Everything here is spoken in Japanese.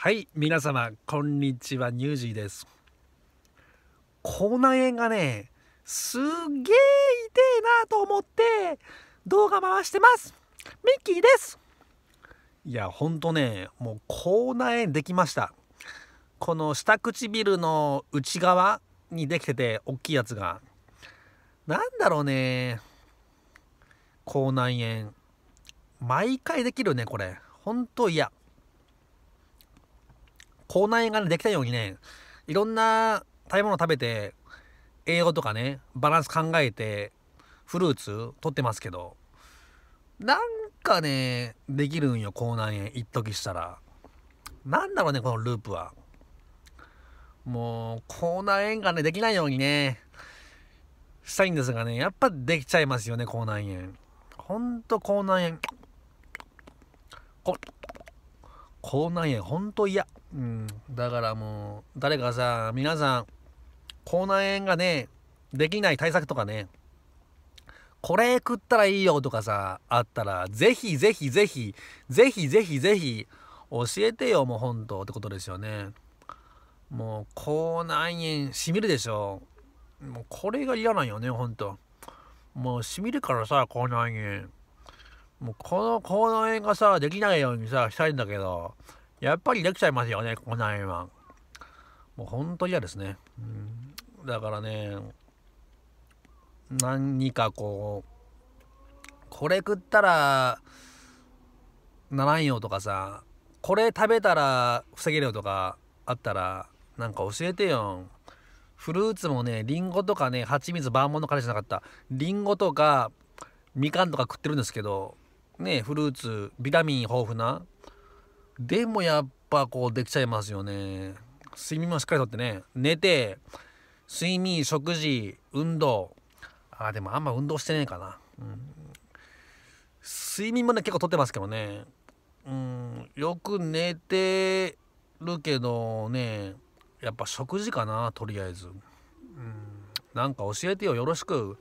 はい皆様こんにちはニュージーです口内炎がねすっげえ痛えなと思って動画回してますミッキーですいやほんとねもう口内炎できましたこの下唇の内側にできてて大きいやつがなんだろうね口内炎毎回できるねこれほんと嫌口内炎が、ね、できたようにね、いろんな食べ物食べて、栄養とかね、バランス考えて、フルーツ取ってますけど、なんかね、できるんよ、口内炎、一時したら。なんだろうね、このループは。もう、口内炎がね、できないようにね、したいんですがね、やっぱできちゃいますよね、口内炎。ほんと口内炎。こ口内炎ほんと嫌、うん、だからもう誰かさ皆さん口内炎がねできない対策とかねこれ食ったらいいよとかさあったらぜひぜひぜひぜひぜひぜひ教えてよもう本当ってことですよねもう口内炎しみるでしょもうこれが嫌なんよねほんともうしみるからさ口内炎もうこの、この辺がさ、できないようにさ、したいんだけど、やっぱりできちゃいますよね、この辺は。もう本当嫌ですね。うん、だからね、何かこう、これ食ったら、ならんよとかさ、これ食べたら防げるよとかあったら、なんか教えてよ。フルーツもね、リンゴとかね、蜂蜜万能のーじゃなかった。リンゴとか、みかんとか食ってるんですけど、ねフルーツビタミン豊富なでもやっぱこうできちゃいますよね睡眠もしっかりとってね寝て睡眠食事運動あでもあんま運動してねえかな、うん、睡眠もね結構とってますけどねうんよく寝てるけどねやっぱ食事かなとりあえず、うん、なんか教えてよよろしく